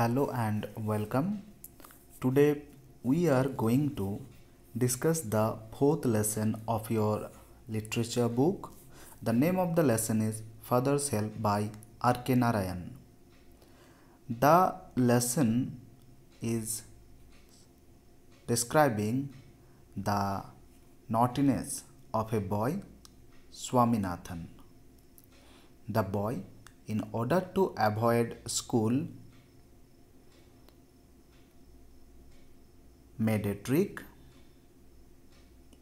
hello and welcome today we are going to discuss the fourth lesson of your literature book the name of the lesson is father's help by rk narayan the lesson is describing the naughtiness of a boy swaminathan the boy in order to avoid school made a trick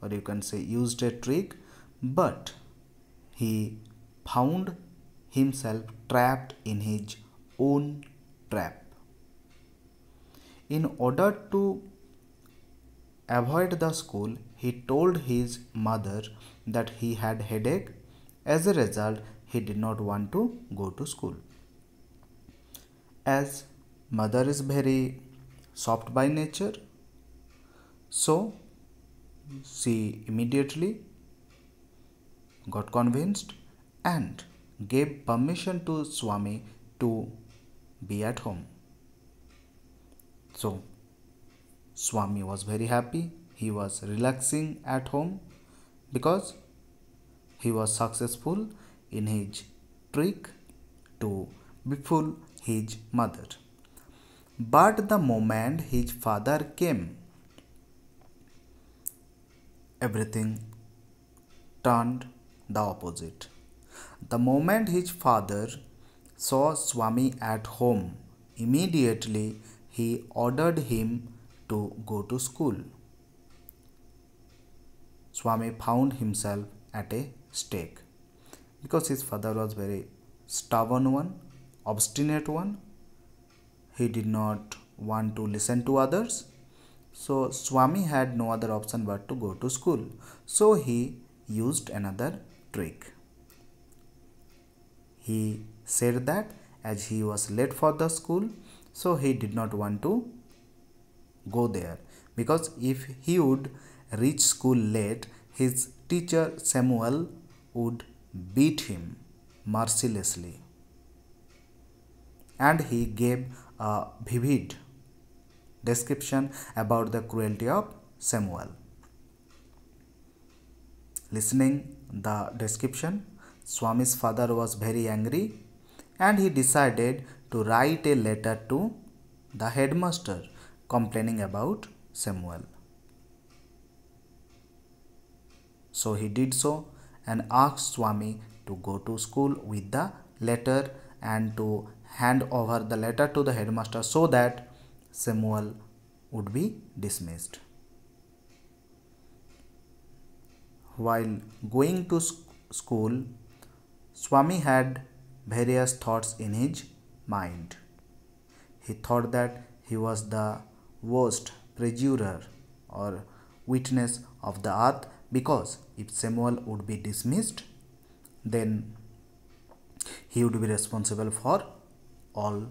or you can say used a trick but he found himself trapped in his own trap. In order to avoid the school, he told his mother that he had headache. As a result, he did not want to go to school. As mother is very soft by nature, so she immediately got convinced and gave permission to Swami to be at home. So Swami was very happy. He was relaxing at home because he was successful in his trick to befool his mother. But the moment his father came, everything turned the opposite. The moment his father saw Swami at home, immediately he ordered him to go to school. Swami found himself at a stake because his father was very stubborn one, obstinate one. He did not want to listen to others so Swami had no other option but to go to school. So he used another trick. He said that as he was late for the school, so he did not want to go there because if he would reach school late, his teacher Samuel would beat him mercilessly. And he gave a vivid description about the cruelty of Samuel. Listening the description, Swami's father was very angry and he decided to write a letter to the headmaster complaining about Samuel. So he did so and asked Swami to go to school with the letter and to hand over the letter to the headmaster so that Samuel would be dismissed. While going to school, Swami had various thoughts in his mind. He thought that he was the worst perjurer or witness of the earth because if Samuel would be dismissed, then he would be responsible for all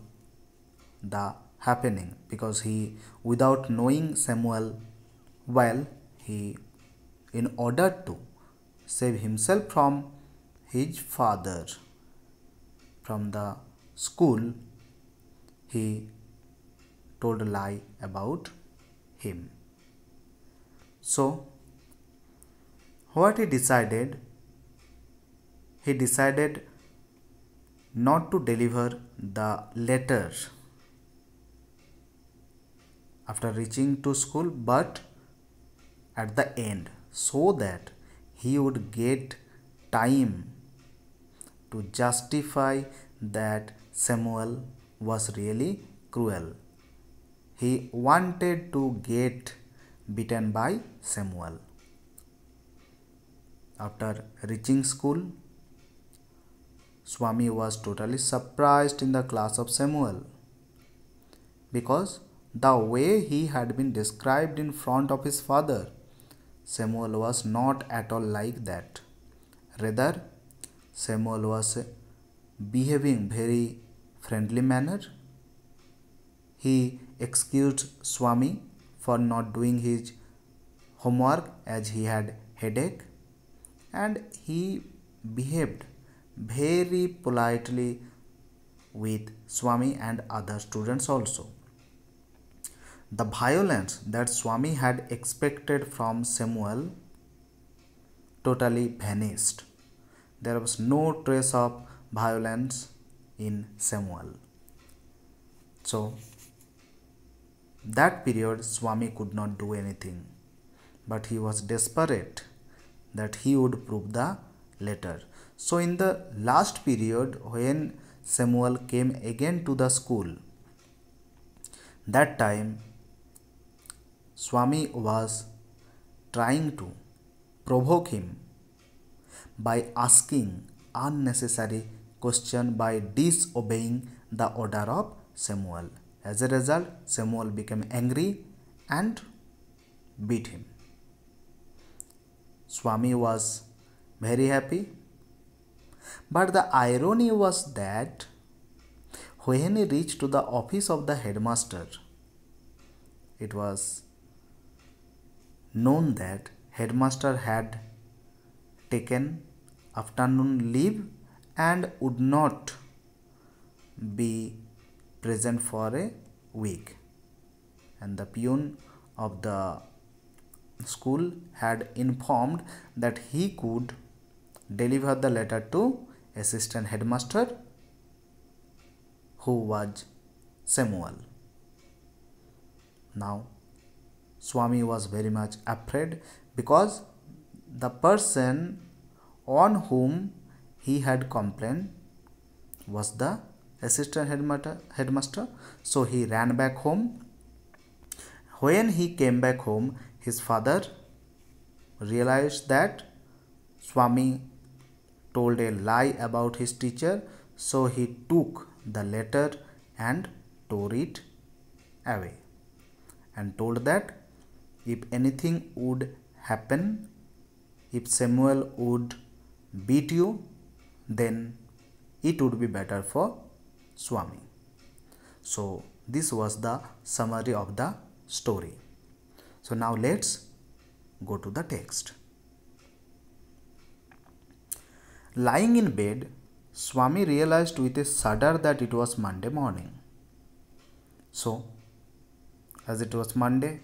the happening because he without knowing Samuel well he in order to save himself from his father from the school he told a lie about him so what he decided he decided not to deliver the letter after reaching to school but at the end so that he would get time to justify that Samuel was really cruel. He wanted to get beaten by Samuel. After reaching school, Swami was totally surprised in the class of Samuel because the way he had been described in front of his father. Samuel was not at all like that. Rather, Samuel was behaving very friendly manner. He excused Swami for not doing his homework as he had headache and he behaved very politely with Swami and other students also. The violence that Swami had expected from Samuel totally vanished. There was no trace of violence in Samuel. So, that period Swami could not do anything, but he was desperate that he would prove the letter. So, in the last period, when Samuel came again to the school, that time Swami was trying to provoke him by asking unnecessary question by disobeying the order of Samuel. As a result, Samuel became angry and beat him. Swami was very happy. But the irony was that when he reached to the office of the headmaster, it was known that headmaster had taken afternoon leave and would not be present for a week and the peon of the school had informed that he could deliver the letter to assistant headmaster who was Samuel. Now Swami was very much afraid because the person on whom he had complained was the assistant headmaster, headmaster. So he ran back home. When he came back home, his father realized that Swami told a lie about his teacher. So he took the letter and tore it away and told that if anything would happen, if Samuel would beat you, then it would be better for Swami. So, this was the summary of the story. So, now let's go to the text. Lying in bed, Swami realized with a shudder that it was Monday morning. So, as it was Monday,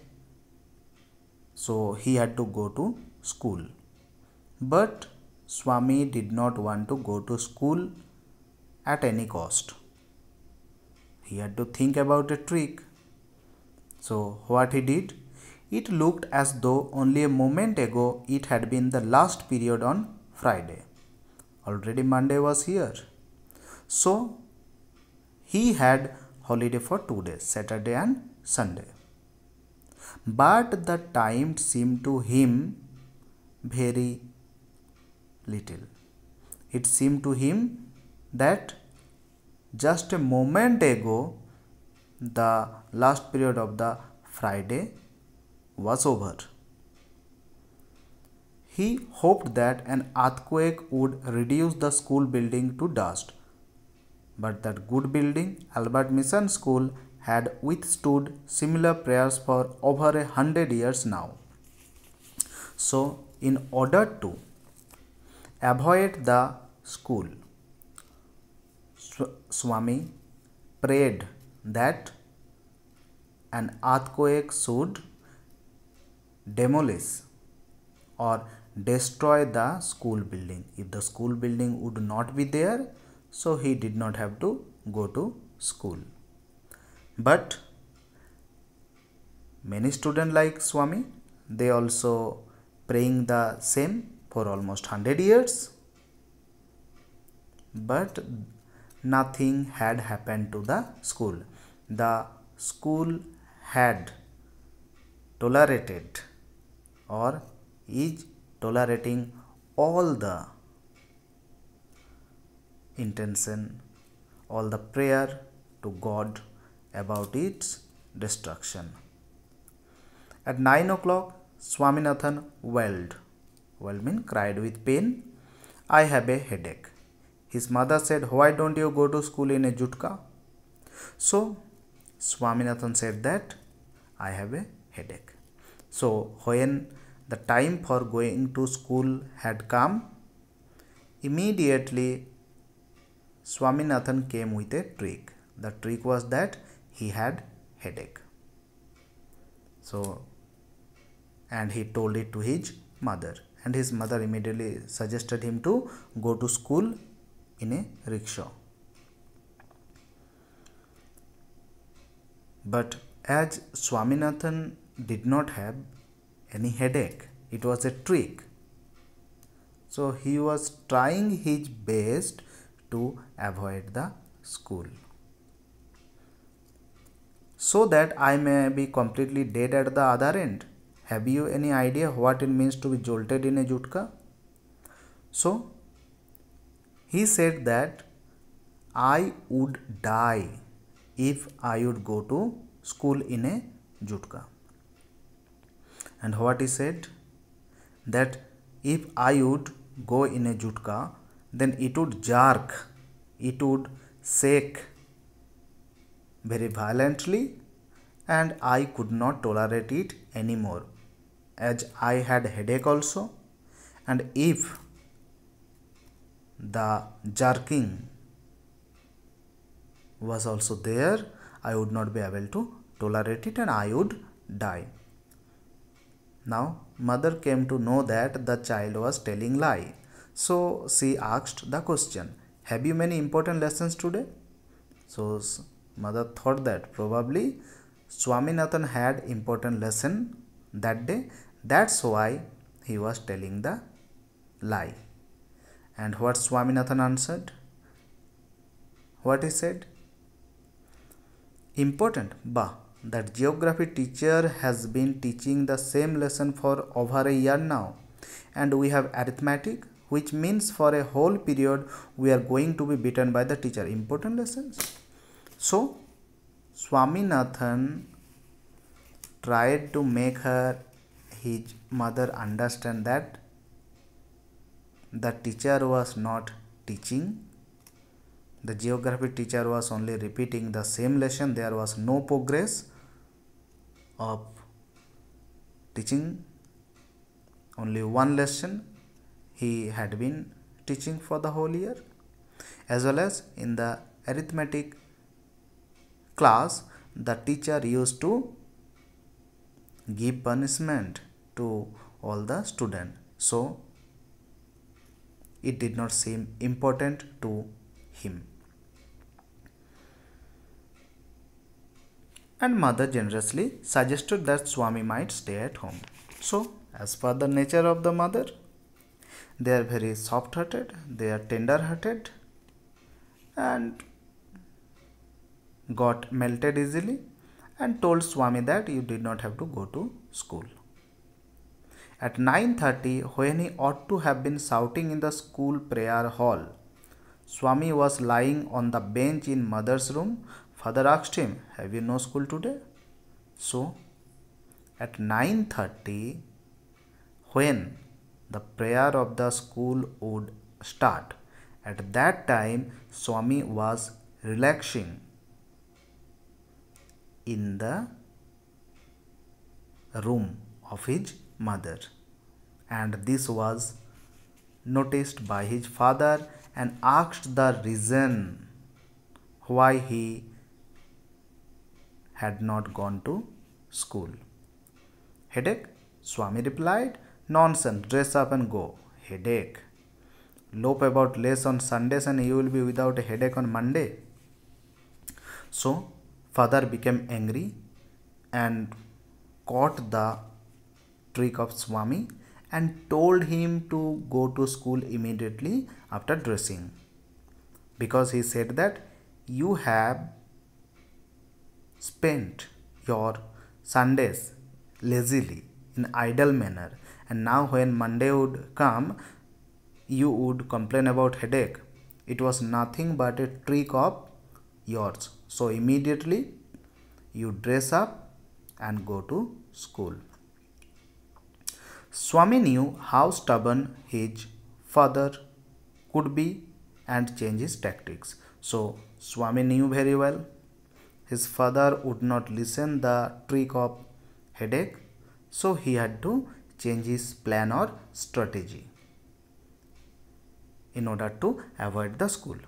so he had to go to school. But Swami did not want to go to school at any cost. He had to think about a trick. So what he did? It looked as though only a moment ago it had been the last period on Friday. Already Monday was here. So he had holiday for two days, Saturday and Sunday but the time seemed to him very little. It seemed to him that just a moment ago the last period of the Friday was over. He hoped that an earthquake would reduce the school building to dust. But that good building, Albert Mission School, had withstood similar prayers for over a hundred years now. So, in order to avoid the school, Swami prayed that an earthquake should demolish or destroy the school building. If the school building would not be there, so he did not have to go to school but many student like swami they also praying the same for almost 100 years but nothing had happened to the school the school had tolerated or is tolerating all the intention all the prayer to god about its destruction. At 9 o'clock, Swaminathan wailed. Wailed cried with pain. I have a headache. His mother said, Why don't you go to school in a jutka? So, Swaminathan said that I have a headache. So, when the time for going to school had come, immediately Swaminathan came with a trick. The trick was that he had headache so and he told it to his mother and his mother immediately suggested him to go to school in a rickshaw but as swaminathan did not have any headache it was a trick so he was trying his best to avoid the school so that I may be completely dead at the other end. Have you any idea what it means to be jolted in a jutka? So, he said that I would die if I would go to school in a jutka. And what he said? That if I would go in a jutka, then it would jerk, it would shake very violently and I could not tolerate it anymore as I had headache also and if the jerking was also there I would not be able to tolerate it and I would die. Now mother came to know that the child was telling lie. So she asked the question, have you many important lessons today? So Mother thought that probably Swaminathan had important lesson that day. That's why he was telling the lie. And what Swaminathan answered? What he said? Important, bah, that geography teacher has been teaching the same lesson for over a year now. And we have arithmetic, which means for a whole period we are going to be beaten by the teacher. Important lessons. So Swaminathan tried to make her his mother understand that the teacher was not teaching the geography teacher was only repeating the same lesson there was no progress of teaching only one lesson he had been teaching for the whole year as well as in the arithmetic class the teacher used to give punishment to all the student so it did not seem important to him and mother generously suggested that swami might stay at home so as per the nature of the mother they are very soft hearted they are tender hearted and got melted easily and told Swami that you did not have to go to school. At 9.30, when he ought to have been shouting in the school prayer hall, Swami was lying on the bench in mother's room. Father asked him, have you no school today? So, at 9.30, when the prayer of the school would start, at that time Swami was relaxing in the room of his mother and this was noticed by his father and asked the reason why he had not gone to school. Headache? Swami replied, Nonsense, dress up and go. Headache. Lope about less on Sundays and you will be without a headache on Monday. So, Father became angry and caught the trick of Swami and told him to go to school immediately after dressing because he said that you have spent your Sundays lazily in idle manner and now when Monday would come you would complain about headache. It was nothing but a trick of yours. So, immediately you dress up and go to school. Swami knew how stubborn his father could be and changed his tactics. So, Swami knew very well his father would not listen the trick of headache. So, he had to change his plan or strategy in order to avoid the school.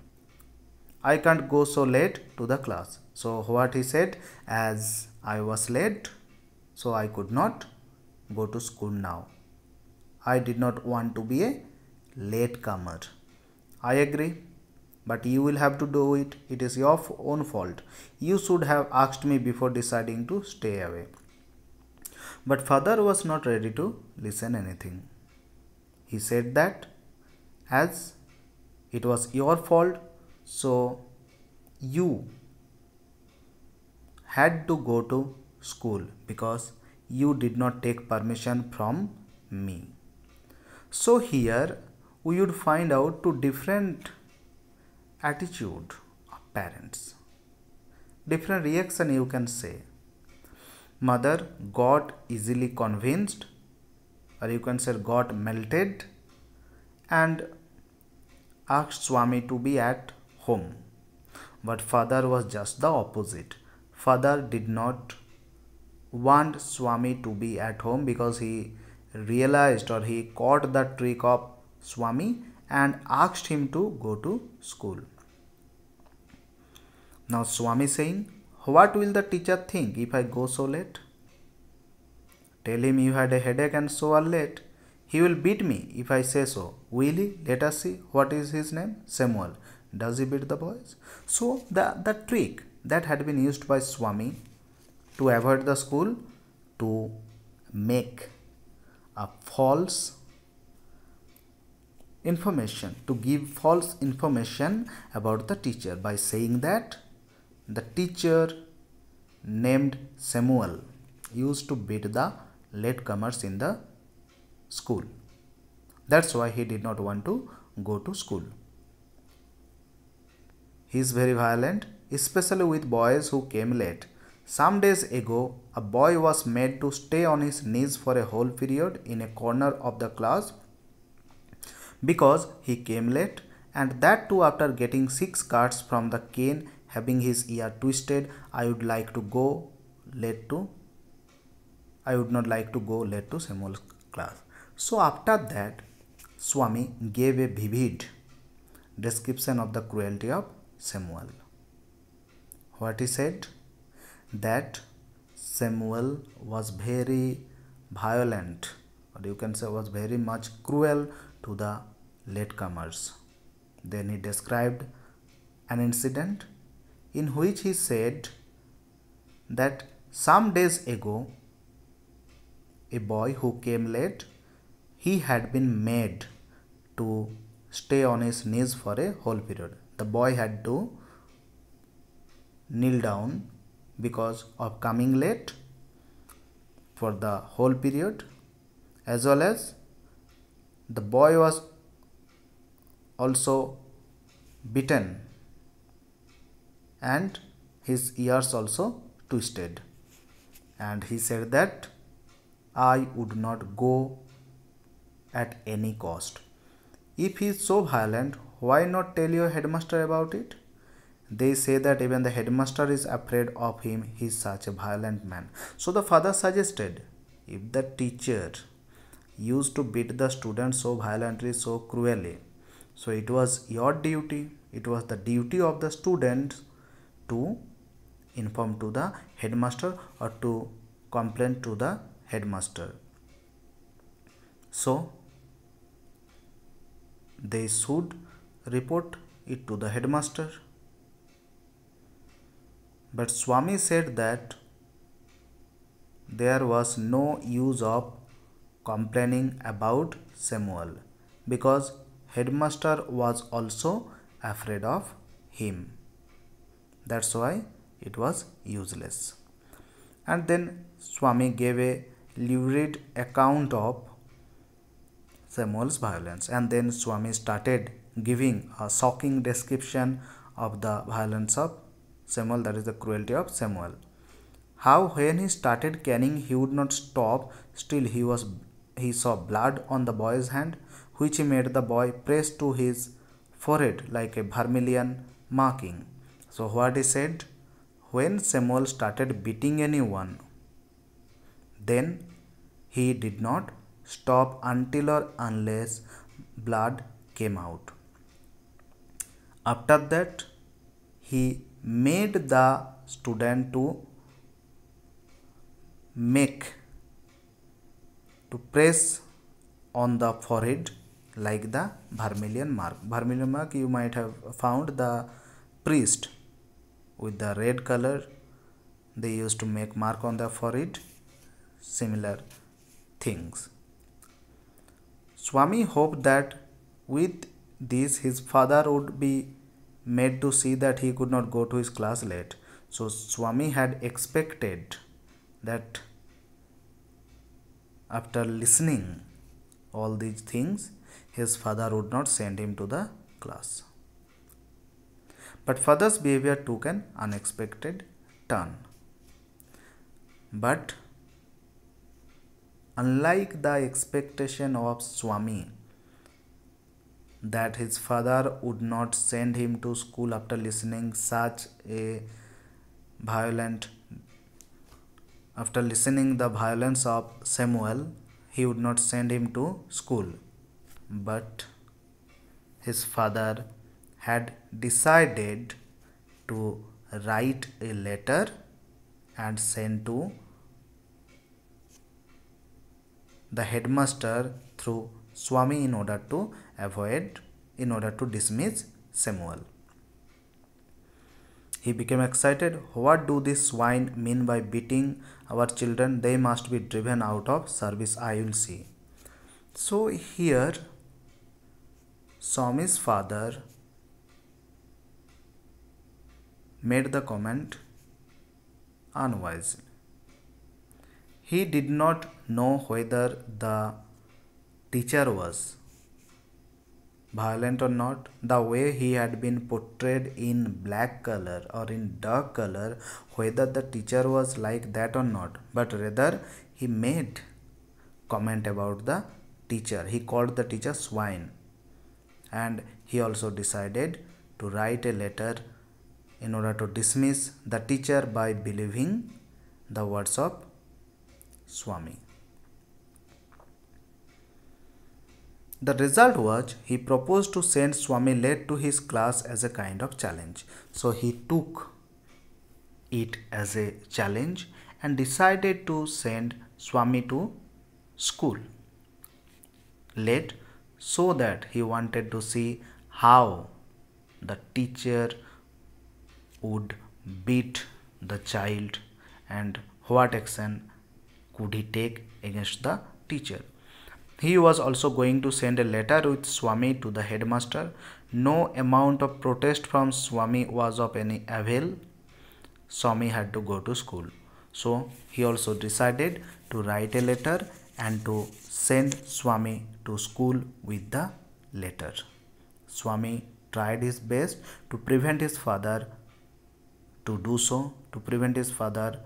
I can't go so late to the class. So what he said as I was late so I could not go to school now. I did not want to be a latecomer. I agree but you will have to do it. It is your own fault. You should have asked me before deciding to stay away. But father was not ready to listen anything. He said that as it was your fault so you had to go to school because you did not take permission from me. So here we would find out two different attitude of parents. Different reaction you can say. Mother got easily convinced or you can say got melted and asked Swami to be at home. But father was just the opposite. Father did not want Swami to be at home because he realized or he caught the trick of Swami and asked him to go to school. Now Swami saying, What will the teacher think if I go so late? Tell him you had a headache and so are late. He will beat me if I say so. Will he? Let us see. What is his name? Samuel does he beat the boys? So the, the trick that had been used by Swami to avoid the school to make a false information to give false information about the teacher by saying that the teacher named Samuel used to beat the latecomers in the school. That's why he did not want to go to school. He is very violent, especially with boys who came late. Some days ago, a boy was made to stay on his knees for a whole period in a corner of the class because he came late and that too after getting 6 cards from the cane having his ear twisted. I would like to go late to I would not like to go late to Samuel's class. So after that, Swami gave a vivid description of the cruelty of Samuel. What he said? That Samuel was very violent or you can say was very much cruel to the latecomers. Then he described an incident in which he said that some days ago a boy who came late he had been made to stay on his knees for a whole period the boy had to kneel down because of coming late for the whole period as well as the boy was also beaten and his ears also twisted and he said that I would not go at any cost. If he is so violent, why not tell your headmaster about it? They say that even the headmaster is afraid of him, he is such a violent man. So the father suggested, if the teacher used to beat the student so violently, so cruelly, so it was your duty, it was the duty of the student to inform to the headmaster or to complain to the headmaster. So they should report it to the headmaster. But Swami said that there was no use of complaining about Samuel because headmaster was also afraid of him. That's why it was useless. And then Swami gave a lurid account of Samuel's violence and then Swami started giving a shocking description of the violence of Samuel, that is the cruelty of Samuel. How when he started canning, he would not stop, still he was he saw blood on the boy's hand, which he made the boy press to his forehead like a vermilion marking. So what he said? When Samuel started beating anyone, then he did not stop until or unless blood came out. After that, he made the student to make to press on the forehead like the vermilion mark. Vermilion mark you might have found the priest with the red color they used to make mark on the forehead similar things. Swami hoped that with this, his father would be made to see that he could not go to his class late. So Swami had expected that after listening all these things, his father would not send him to the class. But father's behavior took an unexpected turn. But unlike the expectation of Swami, that his father would not send him to school after listening such a violent after listening the violence of Samuel he would not send him to school but his father had decided to write a letter and send to the headmaster through Swami in order to avoid in order to dismiss Samuel. He became excited. What do these swine mean by beating our children? They must be driven out of service, I will see. So here, Swami's father made the comment unwisely. He did not know whether the teacher was violent or not the way he had been portrayed in black color or in dark color whether the teacher was like that or not but rather he made comment about the teacher he called the teacher swine and he also decided to write a letter in order to dismiss the teacher by believing the words of swami The result was he proposed to send Swami late to his class as a kind of challenge. So he took it as a challenge and decided to send Swami to school late so that he wanted to see how the teacher would beat the child and what action could he take against the teacher he was also going to send a letter with Swami to the headmaster. No amount of protest from Swami was of any avail. Swami had to go to school. So he also decided to write a letter and to send Swami to school with the letter. Swami tried his best to prevent his father to do so, to prevent his father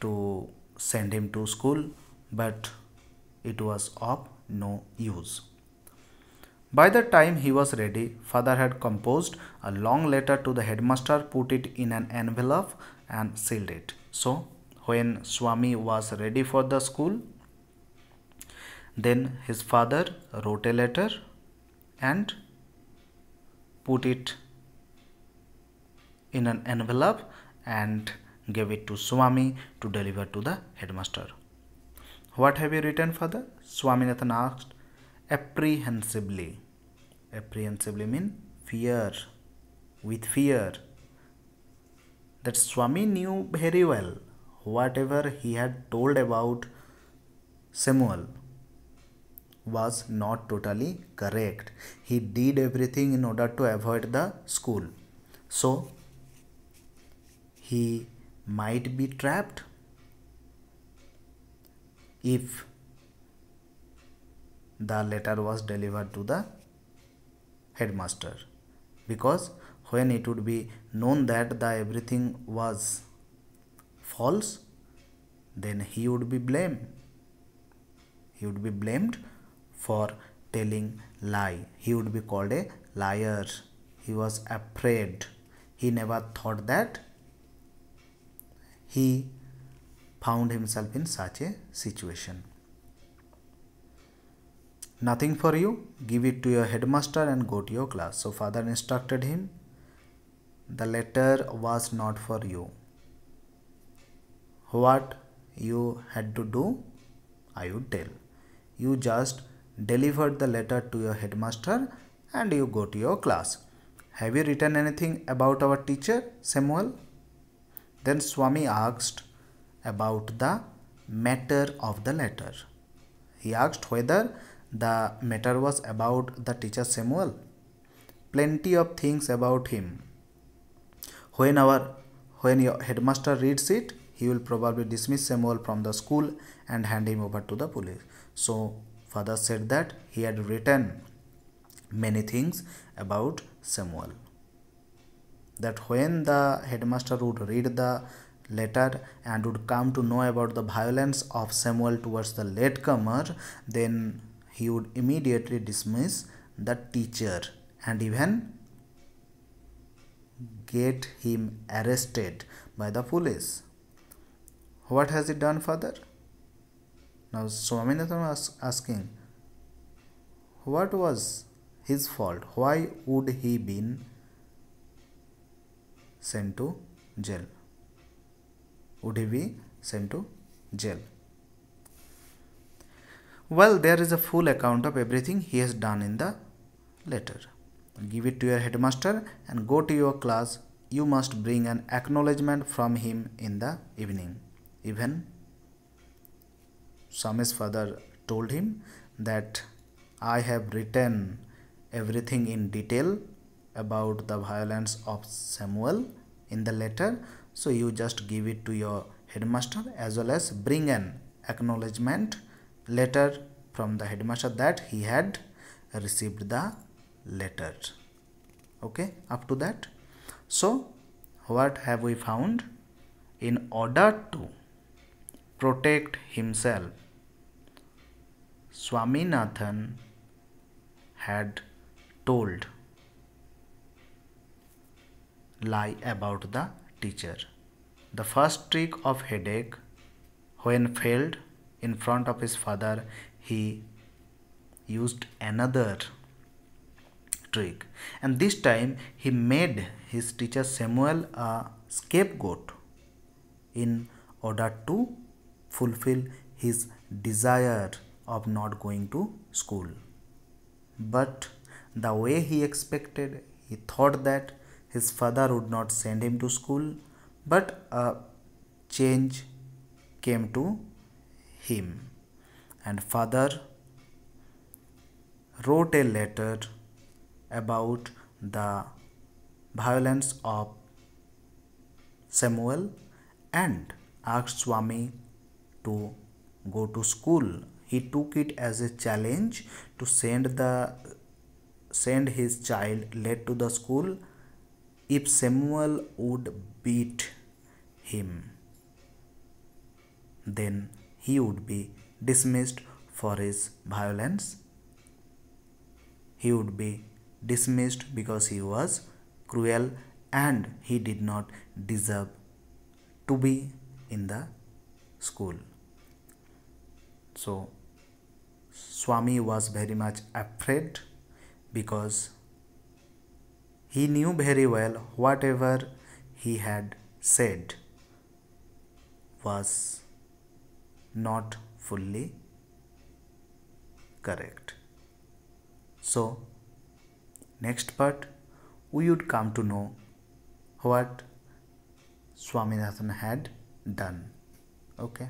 to send him to school, but it was of no use. By the time he was ready, father had composed a long letter to the headmaster, put it in an envelope and sealed it. So, when Swami was ready for the school, then his father wrote a letter and put it in an envelope and gave it to Swami to deliver to the headmaster. What have you written, Father? Swaminathan asked apprehensively. Apprehensively mean fear, with fear. That Swami knew very well whatever he had told about Samuel was not totally correct. He did everything in order to avoid the school. So, he might be trapped if the letter was delivered to the headmaster because when it would be known that the everything was false then he would be blamed he would be blamed for telling lie he would be called a liar he was afraid he never thought that he found himself in such a situation. Nothing for you, give it to your headmaster and go to your class. So father instructed him, the letter was not for you. What you had to do, I would tell. You just delivered the letter to your headmaster and you go to your class. Have you written anything about our teacher, Samuel? Then Swami asked, about the matter of the letter. He asked whether the matter was about the teacher Samuel. Plenty of things about him. When our when your headmaster reads it, he will probably dismiss Samuel from the school and hand him over to the police. So father said that he had written many things about Samuel. That when the headmaster would read the later and would come to know about the violence of Samuel towards the latecomer, then he would immediately dismiss the teacher and even get him arrested by the police. What has he done further? Now Swaminathan was asking, what was his fault? Why would he been sent to jail? would he be sent to jail? Well, there is a full account of everything he has done in the letter. Give it to your headmaster and go to your class. You must bring an acknowledgement from him in the evening. Even Sami's father told him that I have written everything in detail about the violence of Samuel in the letter so you just give it to your headmaster as well as bring an acknowledgement letter from the headmaster that he had received the letter okay up to that so what have we found in order to protect himself swaminathan had told lie about the teacher. The first trick of headache, when failed in front of his father, he used another trick. And this time he made his teacher Samuel a scapegoat in order to fulfill his desire of not going to school. But the way he expected, he thought that his father would not send him to school, but a change came to him. And father wrote a letter about the violence of Samuel and asked Swami to go to school. He took it as a challenge to send the send his child late to the school if Samuel would beat him, then he would be dismissed for his violence. He would be dismissed because he was cruel and he did not deserve to be in the school. So, Swami was very much afraid because he knew very well whatever he had said was not fully correct. So, next part we would come to know what Swaminathan had done. Okay.